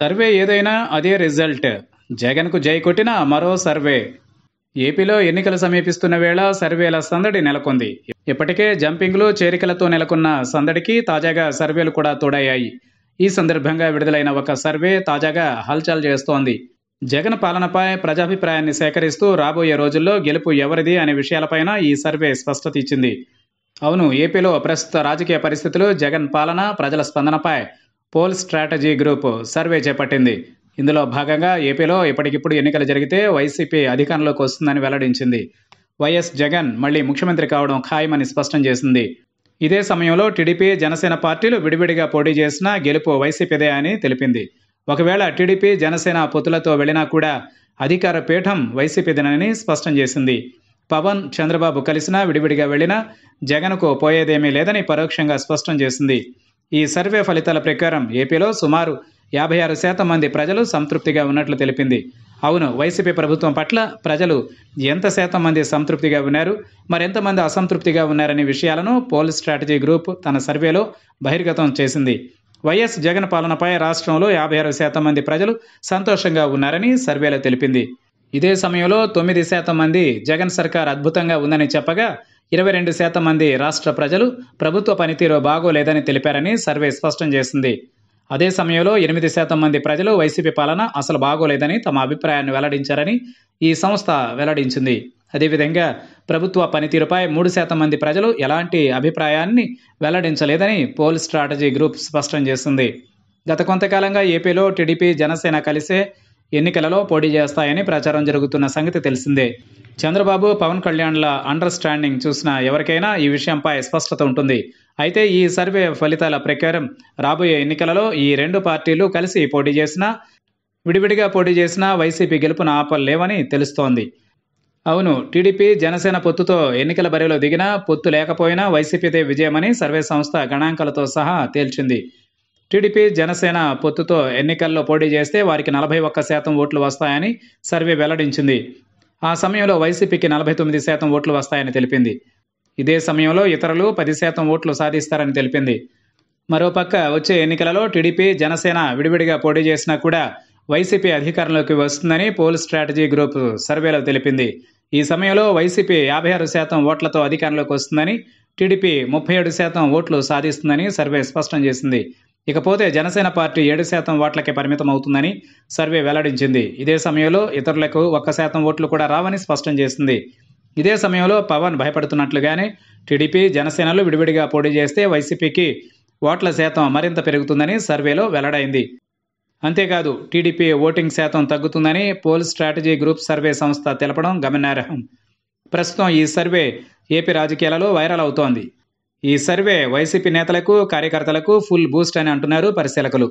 survey ఏదైనా అదే result జగన్కు జై కొట్టిన మరో సర్వే ఏపీలో ఎన్నికలు సమీపిస్తున్న వేళ సర్వేల సందడి నెలకొంది ఇప్పటికే జంపింగ్లు చేరికలతో నెలకొన్న సందడికి తాజాగా సర్వేలు కూడా తోడయ్యాయి ఈ సందర్భంగా విడుదలైన ఒక సర్వే తాజాగా హల్చల్ చేస్తోంది జగన్ పాలనపై ప్రజాభిప్రాయాన్ని సేకరిస్తూ రాబోయే రోజుల్లో గెలుపు ఎవరిది అనే విషయాలపైన ఈ సర్వే స్పష్టత ఇచ్చింది అవును ఏపీలో ప్రస్తుత రాజకీయ పరిస్థితులు జగన్ పాలన ప్రజల స్పందనపై పోల్ స్ట్రాటజీ గ్రూప్ సర్వే చేపట్టింది ఇందులో భాగంగా ఏపీలో ఇప్పటికిప్పుడు ఎన్నికలు జరిగితే వైసీపీ అధికారంలోకి వస్తుందని వెల్లడించింది వైఎస్ జగన్ మళ్లీ ముఖ్యమంత్రి కావడం ఖాయమని స్పష్టం చేసింది ఇదే సమయంలో టీడీపీ జనసేన పార్టీలు విడివిడిగా పోటీ చేసినా గెలుపు వైసీపీదే అని తెలిపింది ఒకవేళ టీడీపీ జనసేన పొత్తులతో వెళ్లినా కూడా అధికార పీఠం వైసీపీదేనని స్పష్టం చేసింది పవన్ చంద్రబాబు కలిసినా విడివిడిగా వెళ్లినా జగన్కు పోయేదేమీ లేదని పరోక్షంగా స్పష్టం చేసింది ఈ సర్వే ఫలితాల ప్రకారం ఏపీలో సుమారు యాభై ఆరు శాతం మంది ప్రజలు సంతృప్తిగా ఉన్నట్లు తెలిపింది అవును వైసీపీ ప్రభుత్వం పట్ల ప్రజలు ఎంత శాతం మంది సంతృప్తిగా ఉన్నారు మరెంతమంది అసంతృప్తిగా ఉన్నారనే విషయాలను పోల్ స్ట్రాటజీ గ్రూప్ తన సర్వేలో బహిర్గతం చేసింది వైఎస్ జగన్ పాలనపై రాష్ట్రంలో యాభై ఆరు శాతం మంది ప్రజలు సంతోషంగా ఉన్నారని సర్వేలో తెలిపింది ఇదే సమయంలో తొమ్మిది శాతం మంది జగన్ సర్కార్ అద్భుతంగా ఉందని చెప్పగా ఇరవై రెండు శాతం మంది రాష్ట్ర ప్రజలు ప్రభుత్వ పనితీరు బాగోలేదని తెలిపారని సర్వే స్పష్టం చేసింది అదే సమయంలో ఎనిమిది శాతం మంది ప్రజలు వైసీపీ పాలన అసలు బాగోలేదని తమ అభిప్రాయాన్ని వెల్లడించారని ఈ సంస్థ వెల్లడించింది అదేవిధంగా ప్రభుత్వ పనితీరుపై మూడు శాతం మంది ప్రజలు ఎలాంటి అభిప్రాయాన్ని వెల్లడించలేదని పోల్ స్ట్రాటజీ గ్రూప్ స్పష్టం చేసింది గత కొంతకాలంగా ఏపీలో టీడీపీ జనసేన కలిసే ఎన్నికలలో పోటీ చేస్తాయని ప్రచారం జరుగుతున్న సంగతి తెలిసిందే చంద్రబాబు పవన్ కళ్యాణ్ల అండర్స్టాండింగ్ చూసిన ఎవరికైనా ఈ విషయంపై స్పష్టత ఉంటుంది అయితే ఈ సర్వే ఫలితాల ప్రకారం రాబోయే ఎన్నికలలో ఈ రెండు పార్టీలు కలిసి పోటీ చేసినా విడివిడిగా పోటీ చేసినా వైసీపీ గెలుపున ఆపలేవని తెలుస్తోంది అవును టీడీపీ జనసేన పొత్తుతో ఎన్నికల బరిలో దిగినా పొత్తు లేకపోయినా వైసీపీదే విజయమని సర్వే సంస్థ గణాంకాలతో సహా తేల్చింది టీడీపీ జనసేన పొత్తుతో ఎన్నికల్లో పోటీ చేస్తే వారికి నలభై ఒక్క శాతం ఓట్లు వస్తాయని సర్వే వెల్లడించింది ఆ సమయంలో వైసీపీకి నలభై తొమ్మిది శాతం ఓట్లు వస్తాయని తెలిపింది ఇదే సమయంలో ఇతరులు పది శాతం ఓట్లు సాధిస్తారని తెలిపింది మరోపక్క వచ్చే ఎన్నికలలో టీడీపీ జనసేన విడివిడిగా పోటీ చేసినా కూడా వైసీపీ అధికారంలోకి వస్తుందని పోల్ స్ట్రాటజీ గ్రూప్ సర్వేలో తెలిపింది ఈ సమయంలో వైసీపీ యాభై ఆరు శాతం ఓట్లతో అధికారంలోకి వస్తుందని టీడీపీ ముప్పై ఏడు శాతం ఓట్లు సాధిస్తుందని సర్వే స్పష్టం చేసింది ఇకపోతే జనసేన పార్టీ ఏడు శాతం ఓట్లకే పరిమితం అవుతుందని సర్వే వెల్లడించింది ఇదే సమయంలో ఇతరులకు ఒక్క శాతం ఓట్లు కూడా రావని స్పష్టం చేసింది ఇదే సమయంలో పవన్ భయపడుతున్నట్లుగానే టీడీపీ జనసేనలు విడివిడిగా పోటీ చేస్తే వైసీపీకి ఓట్ల శాతం మరింత పెరుగుతుందని సర్వేలో వెల్లడైంది అంతేకాదు టీడీపీ ఓటింగ్ శాతం తగ్గుతుందని పోల్ స్ట్రాటజీ గ్రూప్ సర్వే సంస్థ తెలపడం గమనార్హం ప్రస్తుతం ఈ సర్వే ఏపీ రాజకీయాలలో వైరల్ అవుతోంది ఈ సర్వే వైసీపీ నేతలకు కార్యకర్తలకు ఫుల్ బూస్ట్ అని అంటున్నారు పరిశీలకులు